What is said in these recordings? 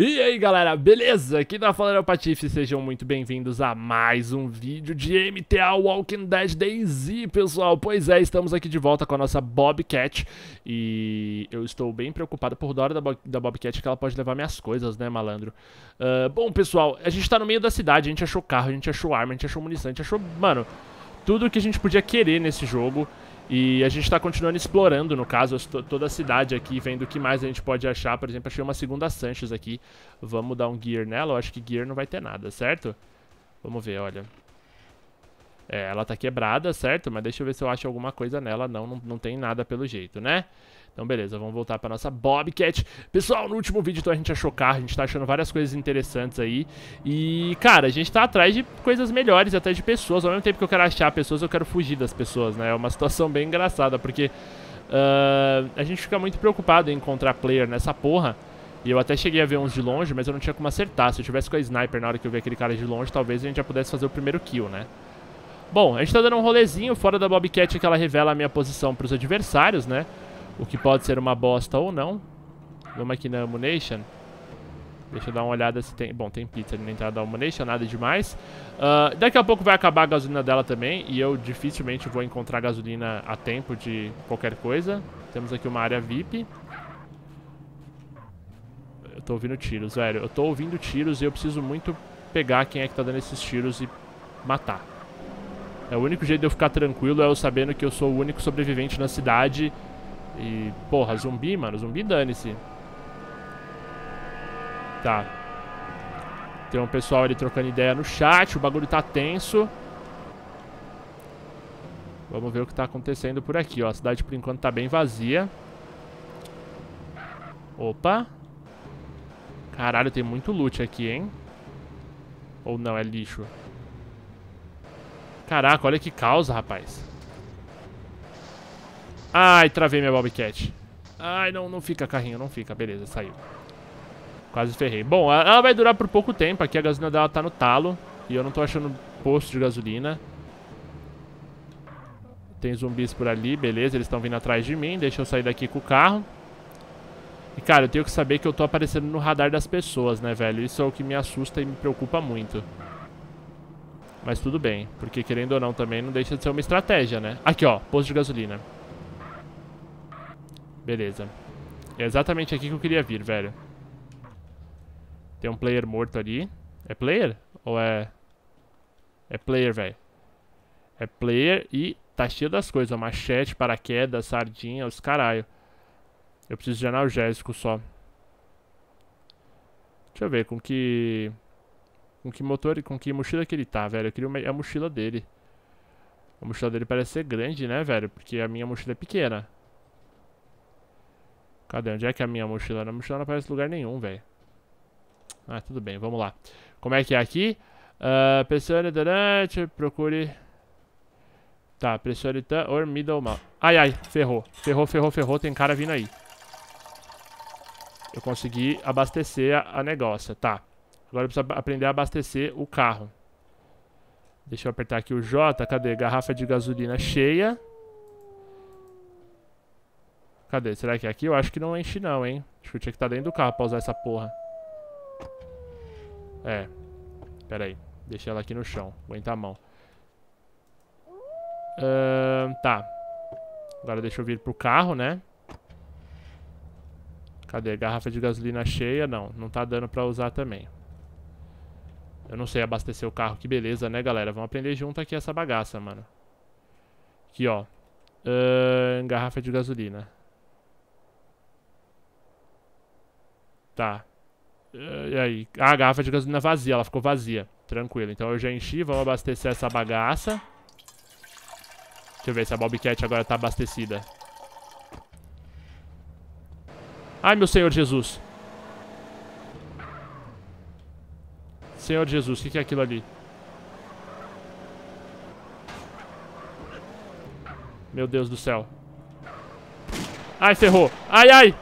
E aí galera, beleza? Aqui da tá Falera é Patife, sejam muito bem-vindos a mais um vídeo de MTA Walking Dead DayZ, pessoal. Pois é, estamos aqui de volta com a nossa Bobcat e eu estou bem preocupado por Dora da, Bob, da Bobcat que ela pode levar minhas coisas, né, malandro? Uh, bom, pessoal, a gente tá no meio da cidade, a gente achou carro, a gente achou arma, a gente achou munição, a gente achou, mano, tudo que a gente podia querer nesse jogo. E a gente está continuando explorando, no caso, toda a cidade aqui, vendo o que mais a gente pode achar. Por exemplo, achei uma segunda Sanches aqui. Vamos dar um gear nela. Eu acho que gear não vai ter nada, certo? Vamos ver, olha. É, ela tá quebrada, certo? Mas deixa eu ver se eu acho alguma coisa nela. Não, não, não tem nada pelo jeito, né? Então, beleza, vamos voltar pra nossa Bobcat. Pessoal, no último vídeo, então, a gente achou carro, a gente tá achando várias coisas interessantes aí. E, cara, a gente tá atrás de coisas melhores, até de pessoas. Ao mesmo tempo que eu quero achar pessoas, eu quero fugir das pessoas, né? É uma situação bem engraçada, porque uh, a gente fica muito preocupado em encontrar player nessa porra. E eu até cheguei a ver uns de longe, mas eu não tinha como acertar. Se eu tivesse com a sniper na hora que eu vi aquele cara de longe, talvez a gente já pudesse fazer o primeiro kill, né? Bom, a gente tá dando um rolezinho fora da Bobcat que ela revela a minha posição pros adversários, né? O que pode ser uma bosta ou não. Vamos aqui na Ammunition. Deixa eu dar uma olhada se tem... Bom, tem pizza ali na entrada da Almanation, nada demais. Uh, daqui a pouco vai acabar a gasolina dela também, e eu dificilmente vou encontrar gasolina a tempo de qualquer coisa. Temos aqui uma área VIP. Eu tô ouvindo tiros, velho. Eu tô ouvindo tiros e eu preciso muito pegar quem é que tá dando esses tiros e matar. É o único jeito de eu ficar tranquilo é eu sabendo que eu sou o único sobrevivente na cidade e, porra, zumbi, mano. Zumbi dane-se. Tá. Tem um pessoal ali trocando ideia no chat. O bagulho tá tenso. Vamos ver o que tá acontecendo por aqui, ó. A cidade, por enquanto, tá bem vazia. Opa. Caralho, tem muito loot aqui, hein? Ou não, é lixo. Caraca, olha que causa, rapaz. Ai, travei minha Bobcat. Ai, não, não fica carrinho, não fica. Beleza, saiu. Quase ferrei. Bom, ela vai durar por pouco tempo. Aqui a gasolina dela tá no talo. E eu não tô achando posto de gasolina. Tem zumbis por ali, beleza. Eles estão vindo atrás de mim. Deixa eu sair daqui com o carro. E, cara, eu tenho que saber que eu tô aparecendo no radar das pessoas, né, velho? Isso é o que me assusta e me preocupa muito. Mas tudo bem, porque querendo ou não também não deixa de ser uma estratégia, né? Aqui, ó, posto de gasolina. Beleza. É exatamente aqui que eu queria vir, velho. Tem um player morto ali. É player? Ou é... É player, velho. É player e tá cheio das coisas. Machete, paraquedas, sardinha, os caralho. Eu preciso de analgésico só. Deixa eu ver com que... Com que motor, e com que mochila que ele tá, velho. Eu queria uma, a mochila dele. A mochila dele parece ser grande, né, velho? Porque a minha mochila é pequena. Cadê? Onde é que é a minha mochila? A mochila não aparece lugar nenhum, velho. Ah, tudo bem, vamos lá. Como é que é aqui? Uh, ah, pressione durante, procure... Tá, pressione or middle mouse. Ai, ai, ferrou. Ferrou, ferrou, ferrou, tem cara vindo aí. Eu consegui abastecer a, a negócio, tá. Agora eu preciso aprender a abastecer o carro. Deixa eu apertar aqui o J, cadê? Garrafa de gasolina cheia. Cadê? Será que é aqui? Eu acho que não enche não, hein? Acho que tinha que estar tá dentro do carro pra usar essa porra. É. Pera aí. Deixei ela aqui no chão. Aguenta a mão. Uh, tá. Agora deixa eu vir pro carro, né? Cadê? Garrafa de gasolina cheia? Não, não tá dando pra usar também. Eu não sei abastecer o carro. Que beleza, né, galera? Vamos aprender junto aqui essa bagaça, mano. Aqui, ó. Uh, garrafa de gasolina. Tá. É, e aí? Ah, a garrafa de gasolina vazia, ela ficou vazia. Tranquilo. Então eu já enchi, vamos abastecer essa bagaça. Deixa eu ver se a Bobcat agora tá abastecida. Ai, meu Senhor Jesus. Senhor Jesus, o que, que é aquilo ali? Meu Deus do céu. Ai, ferrou. Ai, ai.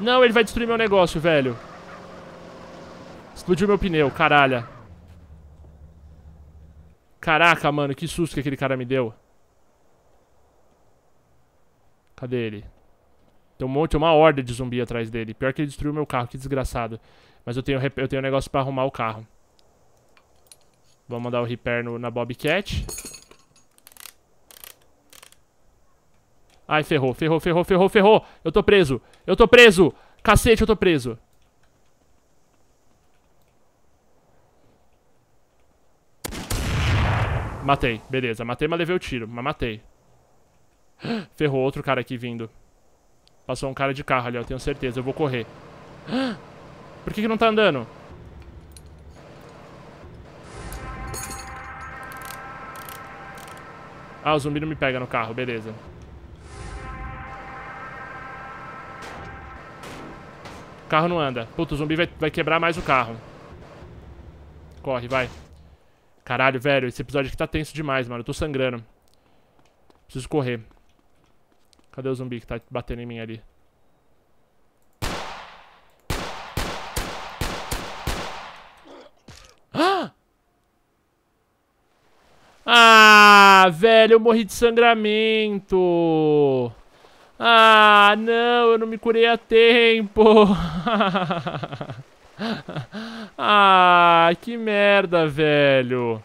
Não, ele vai destruir meu negócio, velho. Explodiu meu pneu, caralho. Caraca, mano, que susto que aquele cara me deu. Cadê ele? Tem um monte, uma horda de zumbi atrás dele. Pior que ele destruiu meu carro, que desgraçado. Mas eu tenho, eu tenho um negócio pra arrumar o carro. Vamos mandar o repair no, na Bobcat. Ai, ferrou, ferrou, ferrou, ferrou, ferrou. Eu tô preso. Eu tô preso. Cacete, eu tô preso. Matei, beleza. Matei, mas levei o tiro. Mas matei. Ferrou outro cara aqui vindo. Passou um cara de carro ali, ó. Tenho certeza. Eu vou correr. Por que, que não tá andando? Ah, o zumbi não me pega no carro. Beleza. O carro não anda. Puta, o zumbi vai, vai quebrar mais o carro. Corre, vai. Caralho, velho, esse episódio aqui tá tenso demais, mano. Eu tô sangrando. Preciso correr. Cadê o zumbi que tá batendo em mim ali? Ah! Ah, velho, eu morri de sangramento. Ah, não, eu não me curei a tempo. ah, que merda, velho.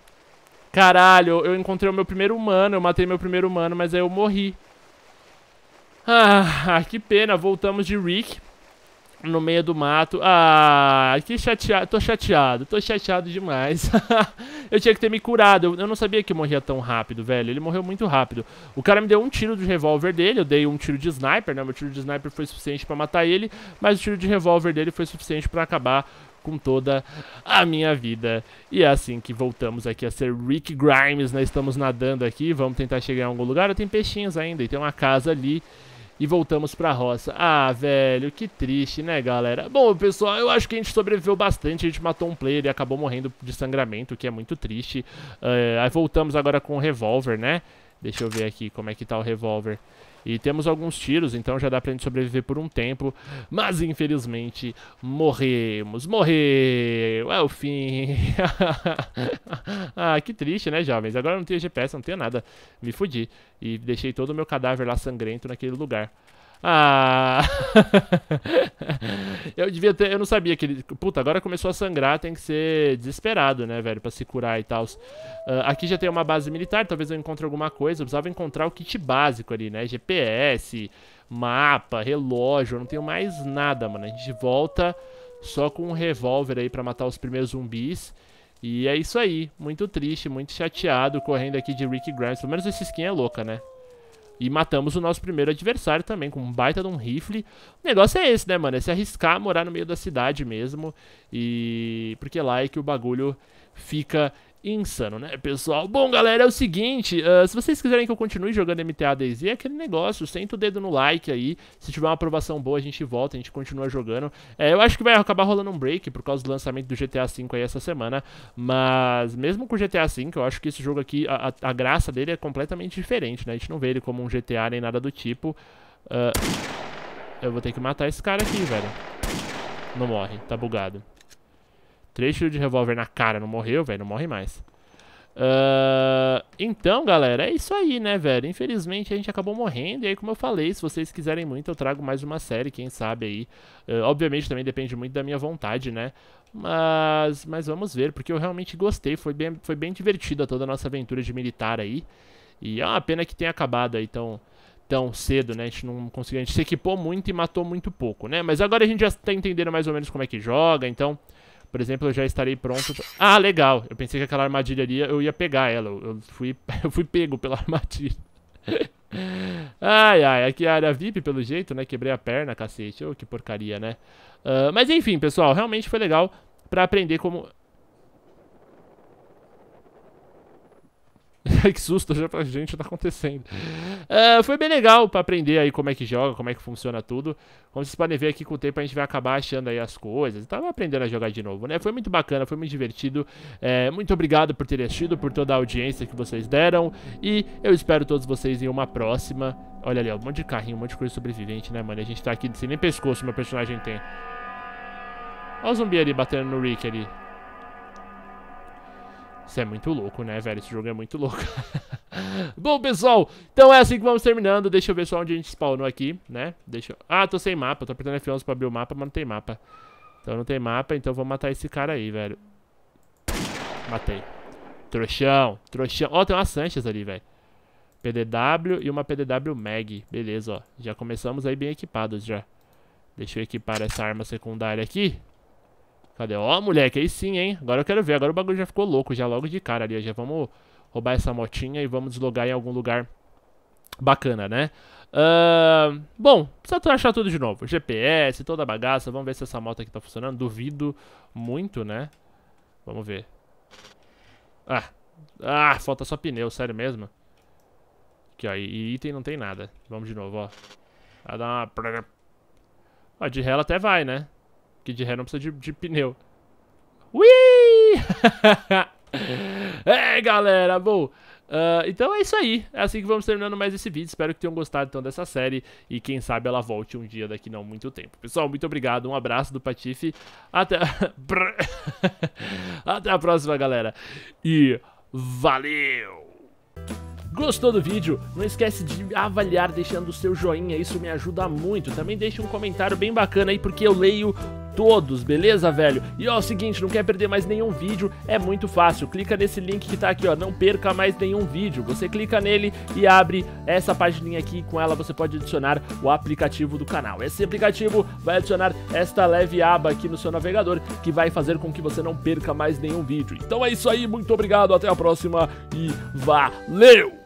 Caralho, eu encontrei o meu primeiro humano, eu matei meu primeiro humano, mas aí eu morri. Ah, que pena, voltamos de Rick no meio do mato. Ah, que chateado. Tô chateado. Tô chateado demais. eu tinha que ter me curado. Eu, eu, não sabia que morria tão rápido, velho. Ele morreu muito rápido. O cara me deu um tiro de revólver dele. Eu dei um tiro de sniper, né? Meu tiro de sniper foi suficiente pra matar ele. Mas o tiro de revólver dele foi suficiente pra acabar com toda a minha vida. E é assim que voltamos aqui a ser Rick Grimes, né? Estamos nadando aqui. Vamos tentar chegar em algum lugar. Tem peixinhos ainda e tem uma casa ali e voltamos pra roça. Ah, velho, que triste, né, galera? Bom, pessoal, eu acho que a gente sobreviveu bastante. A gente matou um player e acabou morrendo de sangramento, o que é muito triste. Uh, aí voltamos agora com o revólver, né? Deixa eu ver aqui como é que tá o revólver. E temos alguns tiros, então já dá pra gente sobreviver por um tempo. Mas infelizmente morremos. Morreu! É o fim! ah, que triste, né, jovens? Agora não tenho GPS, não tenho nada. Me fudi. E deixei todo o meu cadáver lá sangrento naquele lugar. Ah! eu devia ter. Eu não sabia que ele. Puta, agora começou a sangrar, tem que ser desesperado, né, velho? Pra se curar e tal. Uh, ah, aqui já tem uma base militar, talvez eu encontre alguma coisa. Eu precisava encontrar o kit básico ali, né? GPS, mapa, relógio. Eu não tenho mais nada, mano. A gente volta só com um revólver aí pra matar os primeiros zumbis. E é isso aí. Muito triste, muito chateado correndo aqui de Rick Grimes. Pelo menos esse skin é louca, né? E matamos o nosso primeiro adversário também, com um baita de um rifle. O negócio é esse, né, mano? É se arriscar morar no meio da cidade mesmo. E. Porque lá é que o bagulho fica insano, né, pessoal? Bom, galera, é o seguinte, uh, se vocês quiserem que eu continue jogando MTA DayZ, é aquele negócio, senta o dedo no like aí, se tiver uma aprovação boa a gente volta, a gente continua jogando. É, eu acho que vai acabar rolando um break por causa do lançamento do GTA V aí essa semana, mas mesmo com o GTA V, eu acho que esse jogo aqui, a, a, graça dele é completamente diferente, né, a gente não vê ele como um GTA nem nada do tipo. Uh, eu vou ter que matar esse cara aqui, velho. Não morre, tá bugado. Três tiros de revólver na cara, não morreu, velho, não morre mais. Uh, então, galera, é isso aí, né, velho? Infelizmente a gente acabou morrendo. E aí, como eu falei, se vocês quiserem muito, eu trago mais uma série, quem sabe aí. Uh, obviamente também depende muito da minha vontade, né? Mas, mas vamos ver, porque eu realmente gostei. Foi bem, foi bem divertida toda a nossa aventura de militar aí. E é uma pena que tenha acabado aí tão, tão cedo, né? A gente não conseguiu. A gente se equipou muito e matou muito pouco, né? Mas agora a gente já tá entendendo mais ou menos como é que joga, então. Por exemplo, eu já estarei pronto... Ah, legal! Eu pensei que aquela armadilha ali, eu ia pegar ela. Eu fui, eu fui pego pela armadilha. ai, ai, aqui é a área VIP, pelo jeito, né? Quebrei a perna, cacete. Oh, que porcaria, né? Uh, mas enfim, pessoal, realmente foi legal pra aprender como... que susto, já pra tá, gente tá acontecendo. Ah, foi bem legal pra aprender aí como é que joga, como é que funciona tudo. Como vocês podem ver aqui com o tempo, a gente vai acabar achando aí as coisas. Tava aprendendo a jogar de novo, né? Foi muito bacana, foi muito divertido. É, muito obrigado por ter assistido, por toda a audiência que vocês deram. E eu espero todos vocês em uma próxima. Olha ali, ó, um monte de carrinho, um monte de coisa sobrevivente, né, mano? A gente tá aqui sem nem pescoço, meu personagem tem. Olha o zumbi ali batendo no Rick ali. Isso é muito louco, né, velho? Esse jogo é muito louco. Bom, pessoal, então é assim que vamos terminando. Deixa eu ver só onde a gente spawnou aqui, né? Deixa eu... Ah, tô sem mapa. Tô apertando F11 pra abrir o mapa, mas não tem mapa. Então não tem mapa, então vou matar esse cara aí, velho. Matei. Trouxão, trouxão. Ó, oh, tem uma Sanches ali, velho. PDW e uma PDW Mag. Beleza, ó. Já começamos aí bem equipados já. Deixa eu equipar essa arma secundária aqui. Cadê? Ó, moleque, aí sim, hein? Agora eu quero ver. Agora o bagulho já ficou louco, já logo de cara ali. Já vamos roubar essa motinha e vamos deslogar em algum lugar bacana, né? Uh, bom, precisa achar tudo de novo. GPS, toda a bagaça. Vamos ver se essa moto aqui tá funcionando. Duvido muito, né? Vamos ver. Ah, ah falta só pneu, sério mesmo? Aqui, ó. E item não tem nada. Vamos de novo, ó. Vai dar uma... Ó, de ré ela até vai, né? Que de ré não precisa de, de pneu. Ui! é, galera, bom... Uh, então é isso aí, é assim que vamos terminando mais esse vídeo, espero que tenham gostado então dessa série e quem sabe ela volte um dia daqui não muito tempo. Pessoal, muito obrigado, um abraço do Patife, até, até a próxima galera e valeu! Gostou do vídeo? Não esquece de avaliar deixando o seu joinha, isso me ajuda muito. Também deixe um comentário bem bacana aí porque eu leio todos, beleza, velho? E ó, é o seguinte, não quer perder mais nenhum vídeo? É muito fácil, clica nesse link que tá aqui, ó, não perca mais nenhum vídeo. Você clica nele e abre essa pagininha aqui, com ela você pode adicionar o aplicativo do canal. Esse aplicativo vai adicionar esta leve aba aqui no seu navegador, que vai fazer com que você não perca mais nenhum vídeo. Então é isso aí, muito obrigado, até a próxima e valeu!